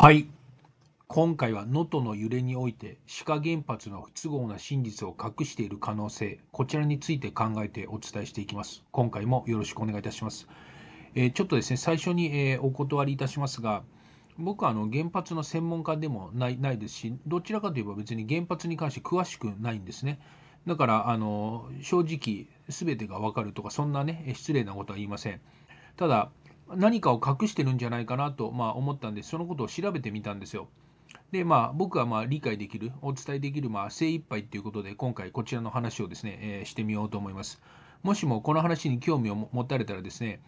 はい。今回は能登の揺れにおいて、志賀原発の不都合な真実を隠している可能性、こちらについて考えてお伝えしていきます。今回もよろしくお願いいたします。えー、ちょっとですね、最初に、えー、お断りいたしますが、僕はあの原発の専門家でもないないですし、どちらかといえば別に原発に関して詳しくないんですね。だから、あの正直、全てがわかるとか、そんなね、失礼なことは言いません。ただ、何かを隠してるんじゃないかなと、まあ、思ったんでそのことを調べてみたんですよ。でまあ、僕はまあ理解できるお伝えできるまあ精一杯ということで今回こちらの話をですね、えー、してみようと思います。もしもこの話に興味を持たれたらですね、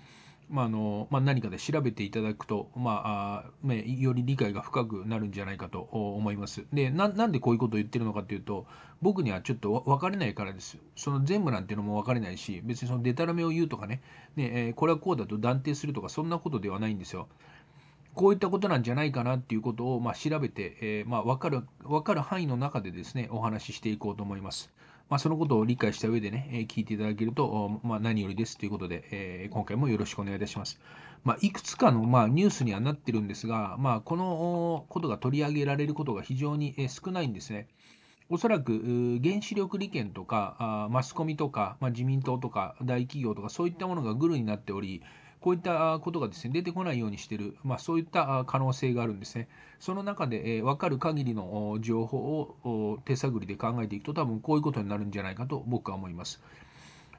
まあのまあ、何かで調べていただくと、まあ、ね、より理解が深くなるんじゃないかと思います。でな、なんでこういうことを言ってるのかというと、僕にはちょっと分かれないからです。その全部なんていうのも分かれないし、別にそのデタラメを言うとかね、ねえこれはこうだと断定するとか、そんなことではないんですよ。こういったことなんじゃないかなっていうことを、ま調べて、えー、ま分かる、分かる範囲の中でですね、お話ししていこうと思います。まあ、そのことを理解した上でね、え聞いていただけると、まあ、何よりですということで、え今回もよろしくお願いいたします。まあ、いくつかの、まあ、ニュースにはなってるんですが、まあ、このことが取り上げられることが非常に、え少ないんですね。おそらく原子力利権とかマスコミとか、まあ、自民党とか大企業とかそういったものがグルになっており、こういったことがですね、出てこないようにしている、まあ、そういった可能性があるんですね。その中で、えー、分かる限りの情報を手探りで考えていくと、多分こういうことになるんじゃないかと僕は思います。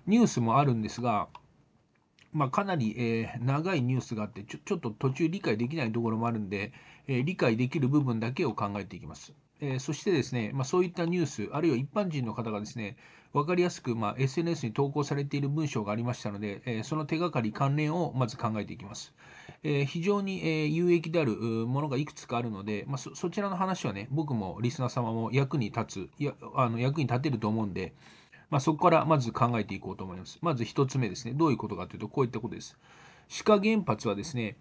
ニュースもあるんですが、まあ、かなり、えー、長いニュースがあってちょ、ちょっと途中理解できないところもあるんで、えー、理解できる部分だけを考えていきます。えー、そしてですね、まあ、そういったニュース、あるいは一般人の方がですね、分かりやすく、まあ、SNS に投稿されている文章がありましたので、えー、その手がかり、関連をまず考えていきます。えー、非常に、え有益であるものがいくつかあるので、まあ、そちらの話はね、僕もリスナー様も役に立つ、やあの役に立てると思うんで、まそこからまず考えていこうと思います。まず1つ目ですね、どういうことかというと、こういったことです。歯科原発はですね、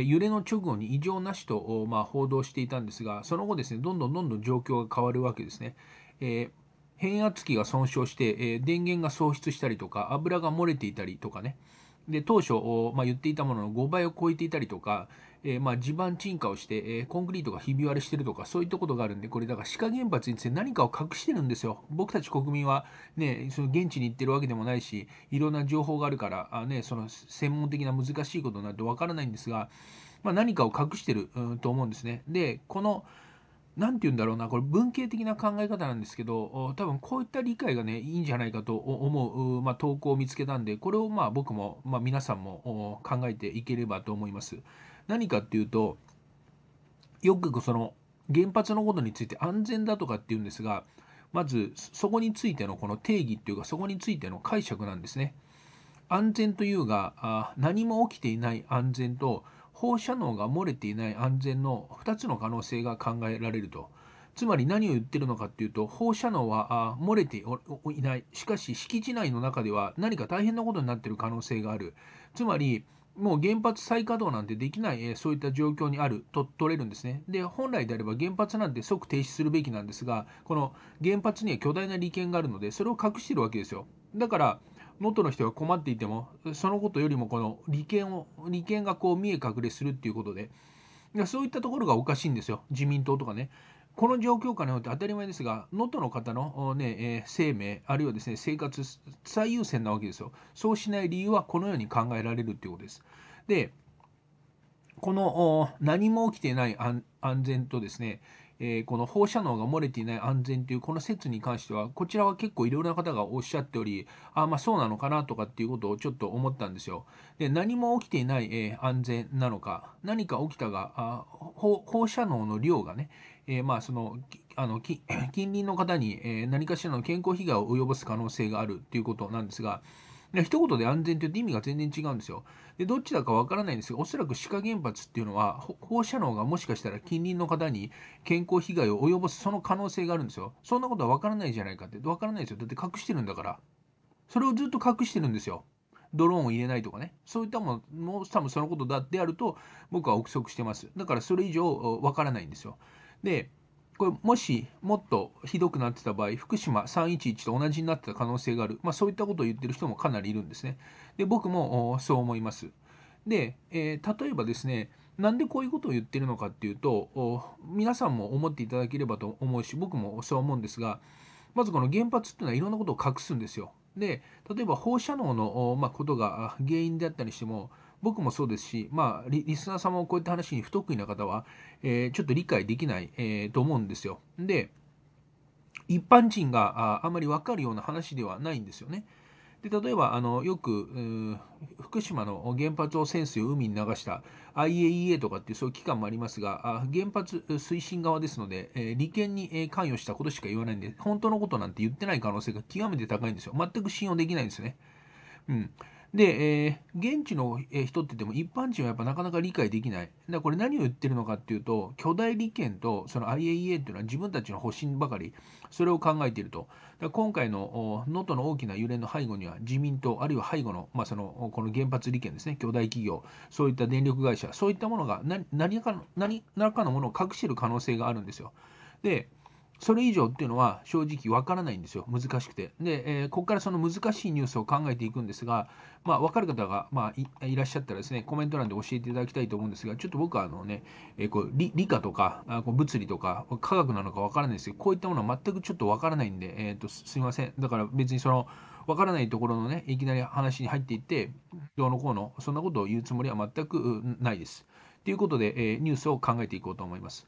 揺れの直後に異常なしと、まあ、報道していたんですが、その後ですね、どんどんどんどん状況が変わるわけですね。えー、変圧器が損傷して、えー、電源が喪失したりとか、油が漏れていたりとかね、で当初、まあ、言っていたものの5倍を超えていたりとか、えー、まあ、地盤沈下をして、えー、コンクリートがひび割れしてるとか、そういったことがあるんで、これ、だから志賀原発について何かを隠してるんですよ。僕たち国民は、ね、その現地に行ってるわけでもないし、いろんな情報があるから、あね、その専門的な難しいことになんてわからないんですが、まあ、何かを隠してる、うん、と思うんですね。で、この、何て言うんだろうなこれ文系的な考え方なんですけど多分こういった理解がねいいんじゃないかと思う、まあ、投稿を見つけたんでこれをまあ僕も、まあ、皆さんも考えていければと思います。何かっていうとよくその原発のことについて安全だとかっていうんですがまずそこについてのこの定義っていうかそこについての解釈なんですね。安全というが何も起きていない安全と放射能が漏れていない安全の2つの可能性が考えられると。つまり何を言ってるのかっていうと放射能は漏れていないしかし敷地内の中では何か大変なことになっている可能性があるつまりもう原発再稼働なんてできない、えそういった状況にあると取れるんですね。で、本来であれば原発なんて即停止するべきなんですが、この原発には巨大な利権があるので、それを隠してるわけですよ。だから、元の人が困っていてもそのことよりもこの利権を利権がこう見え隠れするっていうことでそういったところがおかしいんですよ自民党とかね。この状況下において当たり前ですが、能登の方の、ねえー、生命、あるいはです、ね、生活最優先なわけですよ。そうしない理由はこのように考えられるということです。で、この何も起きてない安全とですね、えー、この放射能が漏れていない安全というこの説に関しては、こちらは結構いろいろな方がおっしゃっており、あまあそうなのかなとかっていうことをちょっと思ったんですよ。で何も起きていない、えー、安全なのか、何か起きたが、あ放射能の量がね、えー、まあそのあの 近隣の方に、え何かしらの健康被害を及ぼす可能性があるということなんですが、一言で安全て言って意味が全然違うんですよ。でどっちだかわからないんですが、おそらく歯科原発っていうのは、放射能がもしかしたら近隣の方に健康被害を及ぼすその可能性があるんですよ。そんなことはわからないじゃないかって、わからないですよ。だって隠してるんだから。それをずっと隠してるんですよ。ドローンを入れないとかね、そういったものも多分そのことだってあると僕は憶測してます。だからそれ以上わからないんですよ。で、これもしもっとひどくなってた場合、福島311と同じになってた可能性がある、まあ、そういったことを言ってる人もかなりいるんですね。で僕もそう思います。で、えー、例えばですね、なんでこういうことを言ってるのかっていうと、皆さんも思っていただければと思うし、僕もそう思うんですが、まずこの原発っていうのはいろんなことを隠すんですよ。で、例えば放射能の、まあ、ことが原因であったりしても、僕もそうですし、まあ、リスナー様もこういった話に不得意な方は、えー、ちょっと理解できない、えー、と思うんですよ。で、一般人がああまり分かるような話ではないんですよね。で例えばあのよく福島の原発汚染水を海に流した IAEA とかっていうそういう機関もありますが原発推進側ですので、えー、利権に関与したことしか言わないんで本当のことなんて言ってない可能性が極めて高いんですよ全く信用できないんですよね。うん、で、えー、現地の人ってでも一般人はやっぱなかなか理解できない。だこれ何を言ってるのかっていうと、巨大利権とその IAEA っていうのは自分たちの保身ばかり、それを考えていると。だ今回の能登の大きな揺れの背後には自民党、あるいは背後の,、まあ、そのこの原発利権ですね、巨大企業、そういった電力会社、そういったものが何何らかの何らかのものを隠している可能性があるんですよ。で、それ以上っていうのは正直わからないんですよ、難しくて。で、えー、ここからその難しいニュースを考えていくんですが、まあ、分かる方が、まあい、いらっしゃったらですね、コメント欄で教えていただきたいと思うんですが、ちょっと僕はあのね、えー、こう理理科とかあこう物理とか科学なのかわからないですけど、こういったものは全くちょっとわからないんで、えーと、すみません。だから別にその、わからないところのね、いきなり話に入っていって、どうのこうの、そんなことを言うつもりは全くないです。ということで、えー、ニュースを考えていこうと思います。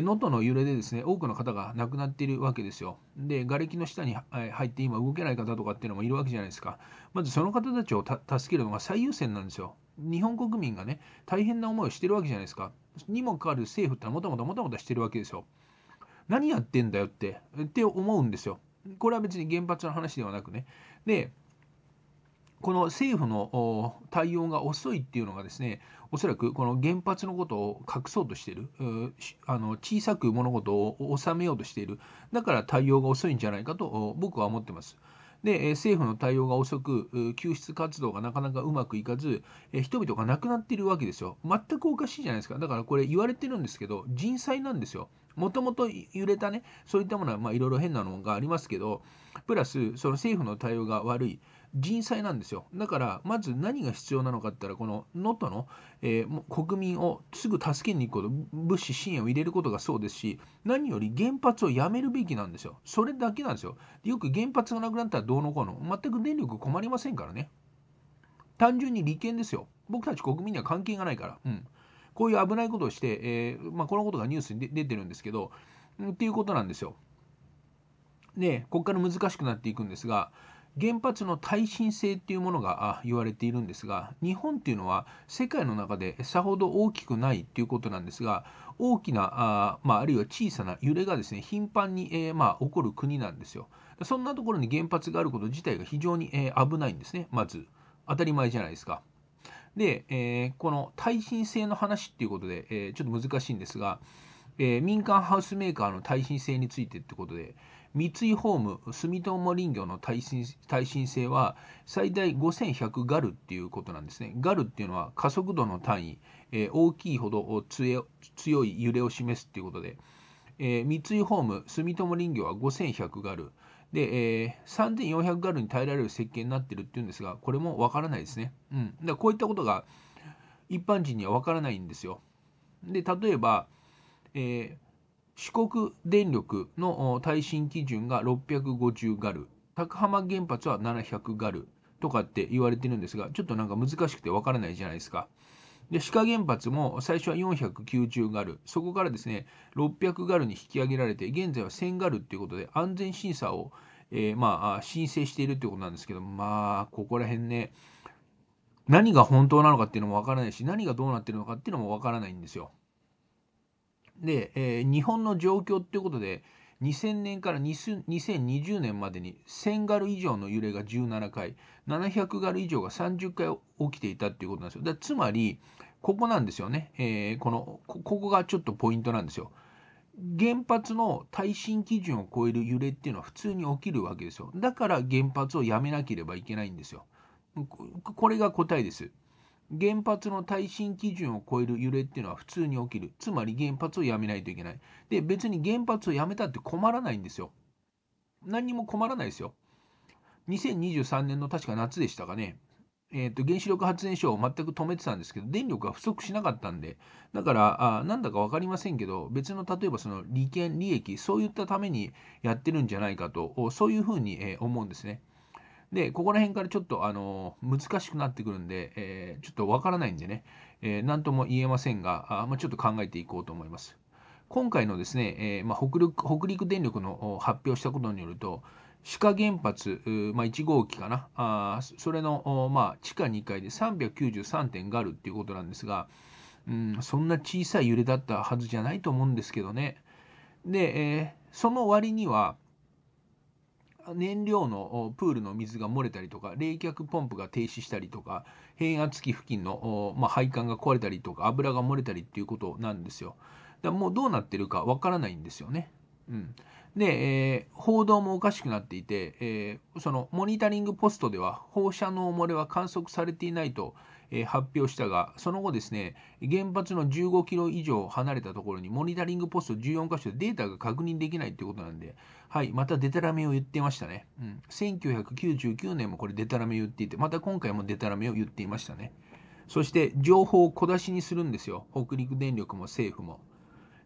能登の揺れでですね多くの方が亡くなっているわけですよ。で瓦礫の下に入って今動けない方とかっていうのもいるわけじゃないですか。まずその方たちを助けるのが最優先なんですよ。日本国民がね大変な思いをしてるわけじゃないですか。にもかかわる政府ってのはもともともともとしてるわけですよ。何やってんだよってって思うんですよ。これは別に原発の話ではなくね。でこの政府の対応が遅いっていうのがですねおそらくこの原発のことを隠そうとしているあの小さく物事を収めようとしているだから対応が遅いんじゃないかと僕は思ってます。で政府の対応が遅く救出活動がなかなかうまくいかず人々が亡くなっているわけですよ全くおかしいじゃないですかだからこれ言われてるんですけど人災なんですよもともと揺れたねそういったものはまいろいろ変なのがありますけどプラスその政府の対応が悪い人災なんですよだからまず何が必要なのかって言ったらこの能登の、えー、国民をすぐ助けに行くこと物資支援を入れることがそうですし何より原発をやめるべきなんですよそれだけなんですよよく原発がなくなったらどうのこうの全く電力困りませんからね単純に利権ですよ僕たち国民には関係がないから、うん、こういう危ないことをして、えー、まあ、このことがニュースに出てるんですけど、うん、っていうことなんですよでここから難しくなっていくんですが原発の耐震性っていうものが言われているんですが日本っていうのは世界の中でさほど大きくないっていうことなんですが大きなあ、まあ、あるいは小さな揺れがですね頻繁に、えー、まあ、起こる国なんですよそんなところに原発があること自体が非常に、えー、危ないんですねまず当たり前じゃないですかで、えー、この耐震性の話っていうことで、えちょっと難しいんですが、え民間ハウスメーカーの耐震性についてってことで三井ホーム住友林業の耐震耐震性は最大5100ガルっていうことなんですね。ガルっていうのは加速度の単位、えー、大きいほど強い揺れを示すっていうことで、えー、三井ホーム住友林業は5100ガルで、えー、3400ガルに耐えられる設計になってるっていうんですがこれもわからないですね。うん、だこういったことが一般人にはわからないんですよ。で例えば、えー四国電力の耐震基準が650ガル、高浜原発は700ガルとかって言われてるんですが、ちょっとなんか難しくてわからないじゃないですか。で、志賀原発も最初は490ガル、そこからですね、600ガルに引き上げられて、現在は1000ガルっていうことで、安全審査を、えー、まあ、申請しているということなんですけど、まあ、ここら辺ね、何が本当なのかっていうのもわからないし、何がどうなってるのかっていうのもわからないんですよ。で、えー、日本の状況っていうことで2000年から2020年までに1000ガル以上の揺れが17回700ガル以上が30回起きていたっていうことなんですよだつまりここなんですよね、えー、このここがちょっとポイントなんですよ原発の耐震基準を超える揺れっていうのは普通に起きるわけですよだから原発をやめなければいけないんですよこれが答えです原発の耐震基準を超える揺れっていうのは普通に起きる。つまり原発をやめないといけない。で、別に原発をやめたって困らないんですよ。何にも困らないですよ。2023年の確か夏でしたかね。えーと、原子力発電所を全く止めてたんですけど電力が不足しなかったんでだからあなんだか分かりませんけど別の例えばその利権利益そういったためにやってるんじゃないかとそういうふうに、えー、思うんですね。で、ここら辺からちょっと、あの、難しくなってくるんで、えー、ちょっとわからないんでね、えー、とも言えませんが、あまあ、ちょっと考えていこうと思います。今回のですね、えー、まあ、北陸北陸電力の発表したことによると、志賀原発、まあ、1号機かな、あそれの、まあ、地下2階で393点があるっていうことなんですが、うん、そんな小さい揺れだったはずじゃないと思うんですけどね。で、えー、その割には、燃料のプールの水が漏れたりとか、冷却ポンプが停止したりとか、変圧器付近の、まあ、配管が壊れたりとか、油が漏れたりっていうことなんですよ。だもうどうなってるかわからないんですよね。うん。で、えー、報道もおかしくなっていて、えー、そのモニタリングポストでは放射能漏れは観測されていないと、えー、発表したが、その後ですね、原発の15キロ以上離れたところにモニタリングポスト14箇所でデータが確認できないということなんで、はい、またデタラメを言ってましたね。うん、1999年もこれデタラメ言っていて、また今回もデタラメを言っていましたね。そして情報を小出しにするんですよ。北陸電力も政府も。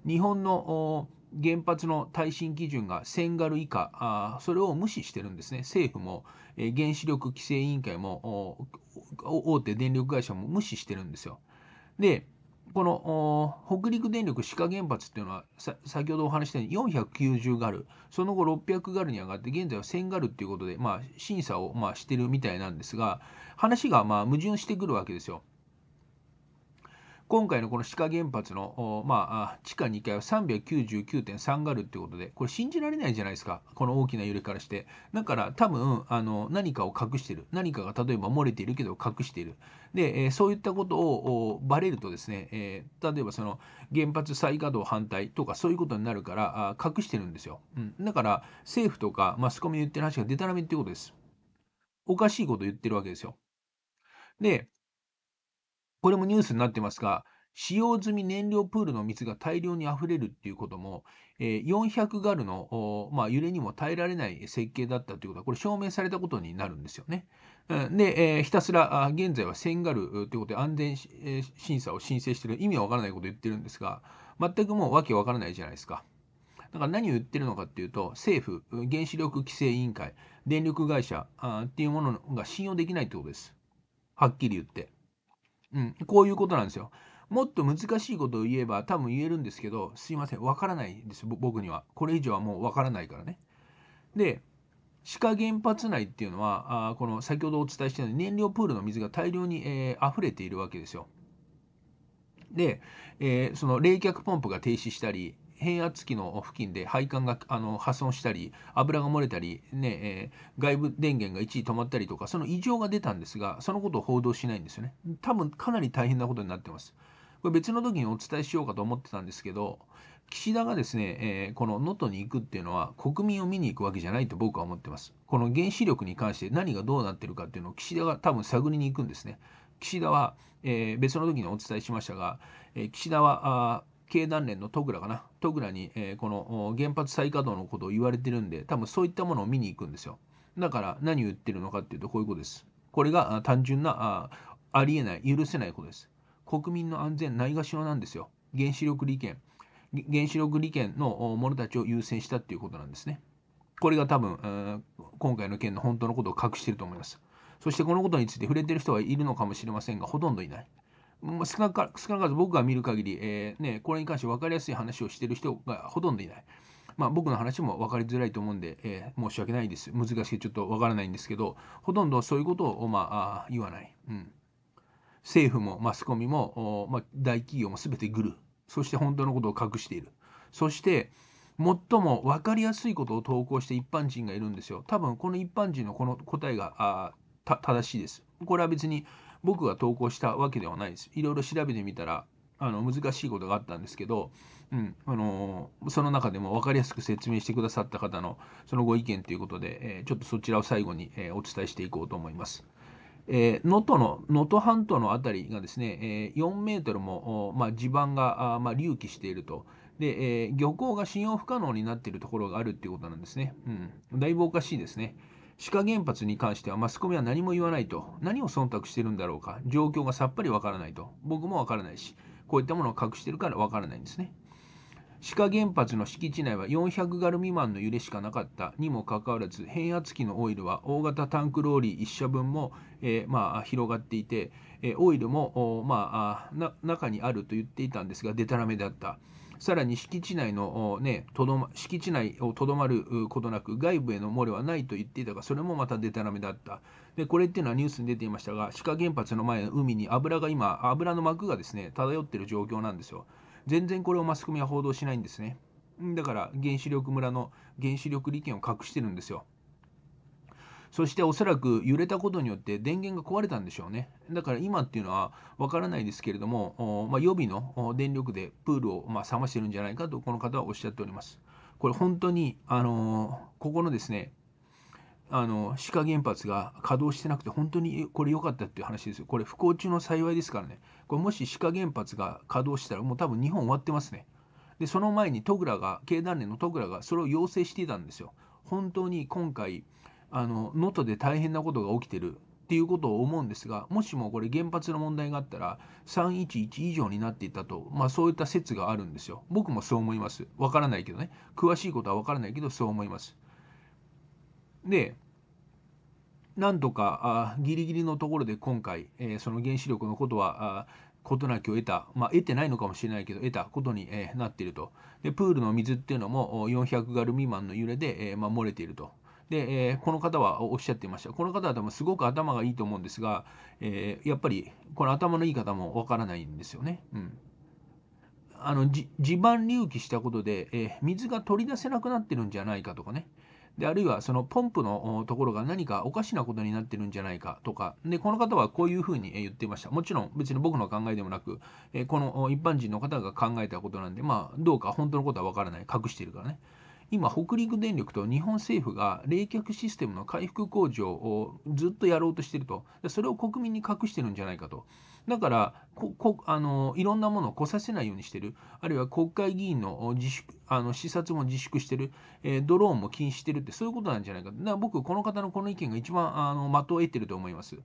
日本の原発の耐震基準が1000ガル以下あ、それを無視してるんですね、政府も、え原子力規制委員会も大手電力会社も無視してるんですよ。で、この北陸電力志賀原発っていうのは先ほどお話したように490ガルその後600ガルに上がって現在は1000ガルっていうことで、まあ、審査をまあしてるみたいなんですが話がまあ矛盾してくるわけですよ。今回のこの志賀原発の、まあ、地下2階は399.3があるってことで、これ信じられないじゃないですか。この大きな揺れからして。だから多分、あの、何かを隠してる。何かが例えば漏れているけど隠している。で、えそういったことをバレるとですね、え例えばその原発再稼働反対とかそういうことになるから、あ隠してるんですよ。うん。だから政府とかマスコミ言ってる話がでたらめっていうことです。おかしいこと言ってるわけですよ。で、これもニュースになってますが、使用済み燃料プールの水が大量に溢れるっていうことも、え400ガルの、まあ、揺れにも耐えられない設計だったということは、これ証明されたことになるんですよね。で、えひたすら現在は1000ガルということで安全審査を申請してる意味はわからないことを言ってるんですが、全くもうわけわからないじゃないですか。だから何を言ってるのかっていうと、政府、原子力規制委員会、電力会社っていうものが信用できないってことです。はっきり言って。うん、こういうことなんですよ。もっと難しいことを言えば多分言えるんですけど、すいません、わからないです、僕には。これ以上はもうわからないからね。で、志賀原発内っていうのは、あこの先ほどお伝えしたように燃料プールの水が大量に、えー、溢れているわけですよ。で、えー、その冷却ポンプが停止したり、変圧器の付近で配管があの破損したり油が漏れたりね、えー、外部電源が一時止まったりとかその異常が出たんですがそのことを報道しないんですよね多分かなり大変なことになってますこれ別の時にお伝えしようかと思ってたんですけど岸田がですね、えー、この能登に行くっていうのは国民を見に行くわけじゃないと僕は思ってますこの原子力に関して何がどうなってるかっていうのを岸田が多分探りに行くんですね岸田は、えー、別の時にお伝えしましたが、えー、岸田は経団連の戸倉かな戸倉に、えー、この原発再稼働のことを言われてるんで多分そういったものを見に行くんですよだから何を言ってるのかっていうとこういうことですこれが単純なあありえない許せないことです国民の安全ないがしろなんですよ原子力利権原子力利権の者たちを優先したっていうことなんですねこれが多分今回の件の本当のことを隠してると思いますそしてこのことについて触れてる人はいるのかもしれませんがほとんどいないまあ、少なか少ならず僕が見る限り、えー、ね、これに関して分かりやすい話をしてる人がほとんどいない。まあ、僕の話も分かりづらいと思うんで、えー、申し訳ないです。難しい、ちょっと分からないんですけど、ほとんどそういうことを、まあ、あ言わない。うん、政府もマスコミも、まあ、大企業も全てグル。そして本当のことを隠している。そして、最も分かりやすいことを投稿して一般人がいるんですよ。多分この一般人のこの答えがあ正しいです。これは別に僕が投稿したわけではないです。いろいろ調べてみたら、あの難しいことがあったんですけど、うんあのー、その中でも分かりやすく説明してくださった方のそのご意見ということで、えー、ちょっとそちらを最後に、えー、お伝えしていこうと思います。え能登の能登半島の辺りがですね、え4メートルも、まあ、地盤があ、まあ、隆起していると。で、え漁港が信用不可能になっているところがあるっていうことなんですね。うん、だいぶおかしいですね。志賀原発に関してはマスコミは何も言わないと、何を忖度してるんだろうか、状況がさっぱりわからないと、僕もわからないし、こういったものを隠してるからわからないんですね。志賀原発の敷地内は400ガル未満の揺れしかなかったにもかかわらず変圧器のオイルは大型タンクローリー1社分も、えー、まあ、広がっていて、えー、オイルも、まあ、中にあると言っていたんですがでたらめだった。さらに敷地内の、ね、とどま、敷地内をとどまることなく外部への漏れはないと言っていたが、それもまたデタラメだった。で、これっていうのはニュースに出ていましたが、志賀原発の前の海に油が今、油の膜がですね、漂ってる状況なんですよ。全然これをマスコミは報道しないんですね。だから原子力村の原子力利権を隠してるんですよ。そしておそらく揺れたことによって電源が壊れたんでしょうね。だから今っていうのはわからないですけれども、まあ、予備の電力でプールをま冷ましてるんじゃないかとこの方はおっしゃっております。これ本当に、あのここのですね、あの志賀原発が稼働してなくて本当にこれ良かったっていう話ですよ。これ不幸中の幸いですからね。これもし志賀原発が稼働したらもう多分日本終わってますね。で、その前に戸倉が、経団連の戸倉がそれを要請していたんですよ。本当に今回、あの能登で大変なことが起きてるっていうことを思うんですがもしもこれ原発の問題があったら311以上になっていたと、まあ、そういった説があるんですよ僕もそう思いますわからないけどね詳しいことはわからないけどそう思いますでなんとかあギリギリのところで今回、えー、その原子力のことはことなきを得た、まあ、得てないのかもしれないけど得たことに、えー、なっているとでプールの水っていうのも400ガル未満の揺れで、えー、まあ、漏れているとで、えー、この方はおっしゃっていました。この方は多分すごく頭がいいと思うんですが、えー、やっぱりこの頭のいい方もわからないんですよね。うん。あの地盤隆起したことで、えー、水が取り出せなくなってるんじゃないかとかね。であるいはそのポンプのところが何かおかしなことになってるんじゃないかとかでこの方はこういうふうに言っていましたもちろん別に僕の考えでもなくこの一般人の方が考えたことなんでまあどうか本当のことはわからない隠しているからね今北陸電力と日本政府が冷却システムの回復工事をずっとやろうとしてるとそれを国民に隠してるんじゃないかとだからあのいろんなものを来させないようにしてるあるいは国会議員の自粛あの視察も自粛してる、えー、ドローンも禁止してるってそういうことなんじゃないかだから僕この方のこの意見が一番あの的を得てると思います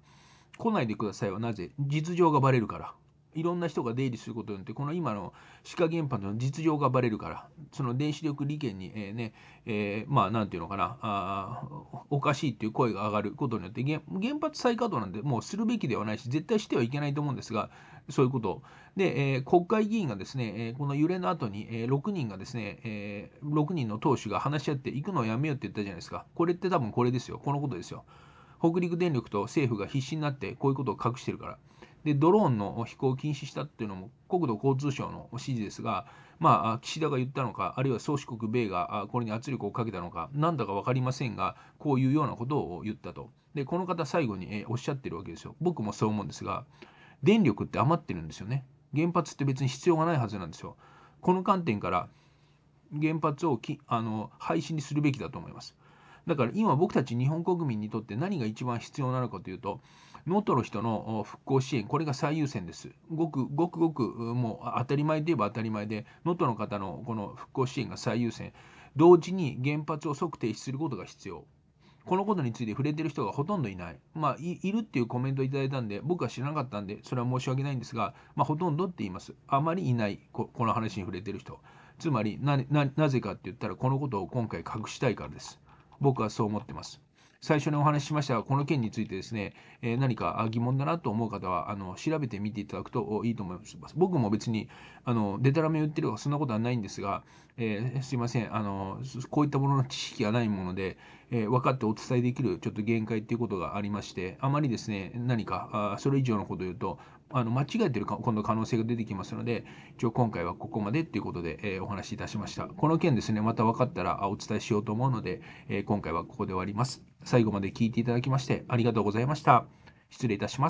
来ないでくださいはなぜ実情がバレるからいろんな人が出入りすることによってこの今の歯科原発の実情がバレるからその電子力利権に、えー、ね、えー、まあんていうのかなあおかしいっていう声が上がることによって原発再稼働なんてもうするべきではないし絶対してはいけないと思うんですがそういうことをで、えー、国会議員がですね、えこの揺れの後に、え6人がですね、え6人の党首が話し合って行くのをやめようって言ったじゃないですかこれって多分これですよこのことですよ北陸電力と政府が必死になってこういうことを隠してるから。で、ドローンの飛行を禁止したっていうのも国土交通省の指示ですが、まあ、岸田が言ったのか、あるいは宗主国米がこれに圧力をかけたのか、何だか分かりませんが、こういうようなことを言ったと。で、この方、最後におっしゃってるわけですよ。僕もそう思うんですが、電力って余ってるんですよね。原発って別に必要がないはずなんですよ。この観点から、原発をきあの廃止にするべきだと思います。だから今僕たち日本国民にとって何が一番必要なのかというと能登の人の復興支援、これが最優先です。ごくごくごく、もう当たり前で言えば当たり前で、能登の方のこの復興支援が最優先。同時に原発を即停止することが必要。このことについて触れてる人がほとんどいない。まあ、いるっていうコメントをいただいたんで、僕は知らなかったんで、それは申し訳ないんですが、まあ、ほとんどって言います。あまりいない、ここの話に触れてる人。つまりなぜかって言ったら、このことを今回隠したいからです。僕はそう思ってます。最初にお話ししましたこの件についてですね、え何か疑問だなと思う方はあの調べてみていただくといいと思います。僕も別にあのデタラメ言ってるとかそんなことはないんですが、えー、すいませんあのこういったものの知識がないもので、えー、分かってお伝えできるちょっと限界っていうことがありましてあまりですね何かあそれ以上のことを言うとあの間違えてるか今度可能性が出てきますので一応今回はここまでっていうことで、えー、お話しいたしましたこの件ですねまた分かったらお伝えしようと思うので、えー、今回はここで終わります最後まで聞いていただきましてありがとうございました。失礼いたします。